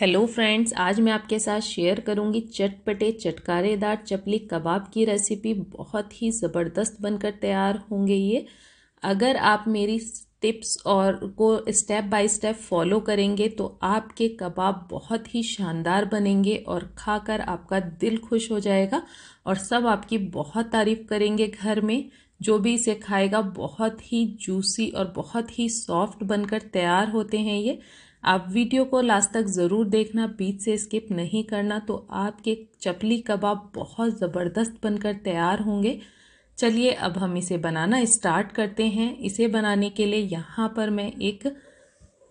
hello friends आज मैं आपके साथ शेयर करूंगी चटपटे चटकारेदार चपली कबाब की रेसिपी बहुत ही ज़बरदस्त बनकर तैयार होंगे ये अगर आप मेरी टिप्स और को स्टेप बाय स्टेप फॉलो करेंगे तो आपके कबाब बहुत ही शानदार बनेंगे और खाकर आपका दिल खुश हो जाएगा और सब आपकी बहुत तारीफ़ करेंगे घर में जो भी इसे खाएगा बहुत ही जूसी और बहुत ही सॉफ्ट बनकर तैयार होते हैं ये आप वीडियो को लास्ट तक ज़रूर देखना बीच से स्किप नहीं करना तो आपके चपली कबाब बहुत ज़बरदस्त बनकर तैयार होंगे चलिए अब हम इसे बनाना स्टार्ट करते हैं इसे बनाने के लिए यहाँ पर मैं एक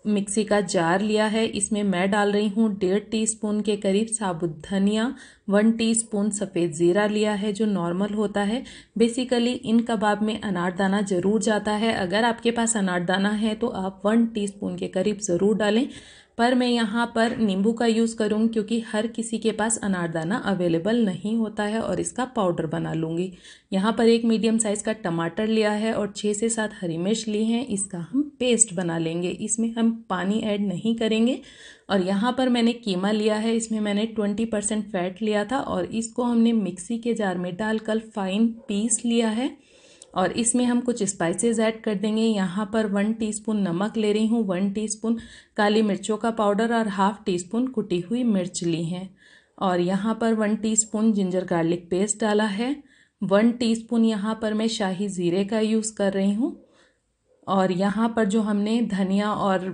मिक्सी का जार लिया है इसमें मैं डाल रही हूँ डेढ़ टीस्पून के करीब साबुत धनिया वन टीस्पून सफ़ेद ज़ीरा लिया है जो नॉर्मल होता है बेसिकली इन कबाब में अनारदाना ज़रूर जाता है अगर आपके पास अनारदाना है तो आप वन टीस्पून के करीब ज़रूर डालें पर मैं यहाँ पर नींबू का यूज़ करूँगी क्योंकि हर किसी के पास अनारदाना अवेलेबल नहीं होता है और इसका पाउडर बना लूँगी यहाँ पर एक मीडियम साइज़ का टमाटर लिया है और छः से सात हरी मिर्च ली हैं इसका हम पेस्ट बना लेंगे इसमें हम पानी ऐड नहीं करेंगे और यहाँ पर मैंने कीमा लिया है इसमें मैंने ट्वेंटी परसेंट फैट लिया था और इसको हमने मिक्सी के जार में डालकर फाइन पीस लिया है और इसमें हम कुछ स्पाइसेस ऐड कर देंगे यहाँ पर वन टीस्पून नमक ले रही हूँ वन टीस्पून काली मिर्चों का पाउडर और हाफ टी स्पून कुटी हुई मिर्च ली है और यहाँ पर one teaspoon ginger garlic paste डाला है वन टीस्पून यहाँ पर मैं शाही ज़ीरे का यूज़ कर रही हूँ और यहाँ पर जो हमने धनिया और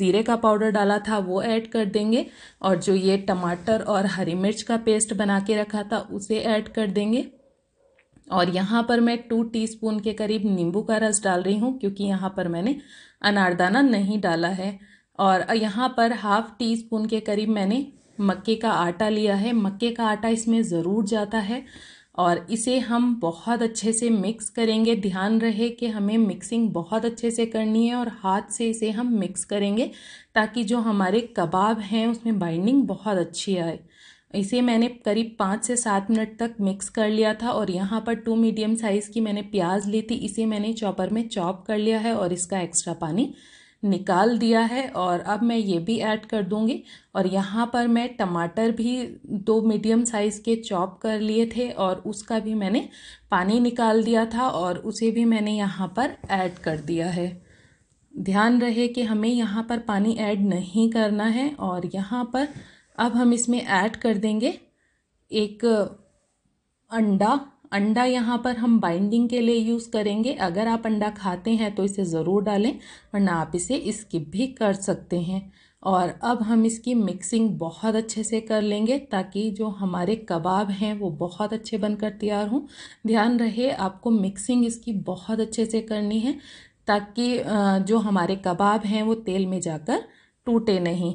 ज़ीरे का पाउडर डाला था वो ऐड कर देंगे और जो ये टमाटर और हरी मिर्च का पेस्ट बना के रखा था उसे ऐड कर देंगे और यहाँ पर मैं टू टीस्पून के करीब नींबू का रस डाल रही हूँ क्योंकि यहाँ पर मैंने अनारदाना नहीं डाला है और यहाँ पर हाफ़ टी स्पून के करीब मैंने मक्के का आटा लिया है मक्के का आटा इसमें ज़रूर जाता है और इसे हम बहुत अच्छे से मिक्स करेंगे ध्यान रहे कि हमें मिक्सिंग बहुत अच्छे से करनी है और हाथ से इसे हम मिक्स करेंगे ताकि जो हमारे कबाब हैं उसमें बाइंडिंग बहुत अच्छी आए इसे मैंने करीब पाँच से सात मिनट तक मिक्स कर लिया था और यहाँ पर टू मीडियम साइज़ की मैंने प्याज ली थी इसे मैंने चॉपर में चॉप कर लिया है और इसका एक्स्ट्रा पानी निकाल दिया है और अब मैं ये भी ऐड कर दूँगी और यहाँ पर मैं टमाटर भी दो मीडियम साइज़ के चॉप कर लिए थे और उसका भी मैंने पानी निकाल दिया था और उसे भी मैंने यहाँ पर ऐड कर दिया है ध्यान रहे कि हमें यहाँ पर पानी ऐड नहीं करना है और यहाँ पर अब हम इसमें ऐड कर देंगे एक अंडा अंडा यहाँ पर हम बाइंडिंग के लिए यूज़ करेंगे अगर आप अंडा खाते हैं तो इसे ज़रूर डालें वरना आप इसे स्किप भी कर सकते हैं और अब हम इसकी मिक्सिंग बहुत अच्छे से कर लेंगे ताकि जो हमारे कबाब हैं वो बहुत अच्छे बनकर तैयार हों ध्यान रहे आपको मिक्सिंग इसकी बहुत अच्छे से करनी है ताकि जो हमारे कबाब हैं वो तेल में जाकर टूटे नहीं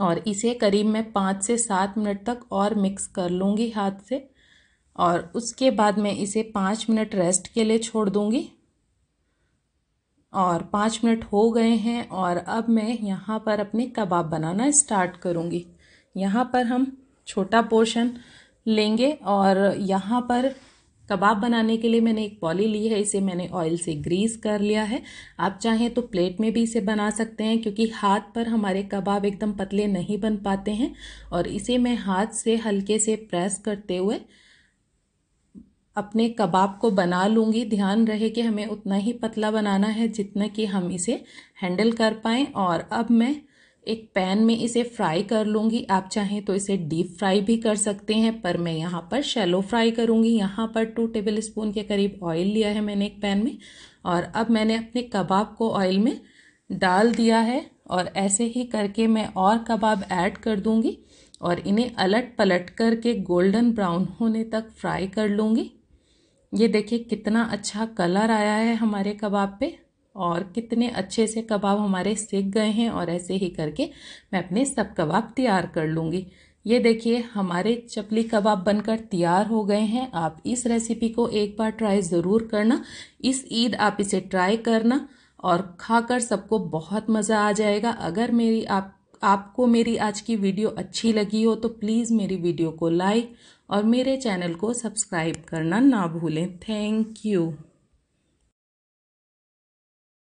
और इसे करीब मैं पाँच से सात मिनट तक और मिक्स कर लूँगी हाथ से और उसके बाद मैं इसे पाँच मिनट रेस्ट के लिए छोड़ दूँगी और पाँच मिनट हो गए हैं और अब मैं यहाँ पर अपने कबाब बनाना स्टार्ट करूँगी यहाँ पर हम छोटा पोर्शन लेंगे और यहाँ पर कबाब बनाने के लिए मैंने एक पॉली ली है इसे मैंने ऑयल से ग्रीस कर लिया है आप चाहें तो प्लेट में भी इसे बना सकते हैं क्योंकि हाथ पर हमारे कबाब एकदम पतले नहीं बन पाते हैं और इसे मैं हाथ से हल्के से प्रेस करते हुए अपने कबाब को बना लूँगी ध्यान रहे कि हमें उतना ही पतला बनाना है जितना कि हम इसे हैंडल कर पाएँ और अब मैं एक पैन में इसे फ्राई कर लूँगी आप चाहें तो इसे डीप फ्राई भी कर सकते हैं पर मैं यहाँ पर शेलो फ्राई करूँगी यहाँ पर टू टेबल स्पून के करीब ऑयल लिया है मैंने एक पैन में और अब मैंने अपने कबाब को ऑयल में डाल दिया है और ऐसे ही करके मैं और कबाब ऐड कर दूँगी और इन्हें अलट पलट करके गोल्डन ब्राउन होने तक फ्राई कर लूँगी ये देखिए कितना अच्छा कलर आया है हमारे कबाब पे और कितने अच्छे से कबाब हमारे सेक गए हैं और ऐसे ही करके मैं अपने सब कबाब तैयार कर लूँगी ये देखिए हमारे चपली कबाब बनकर तैयार हो गए हैं आप इस रेसिपी को एक बार ट्राई ज़रूर करना इस ईद आप इसे ट्राई करना और खाकर सबको बहुत मज़ा आ जाएगा अगर मेरी आप आपको मेरी आज की वीडियो अच्छी लगी हो तो प्लीज़ मेरी वीडियो को लाइक और मेरे चैनल को सब्सक्राइब करना ना भूलें थैंक यू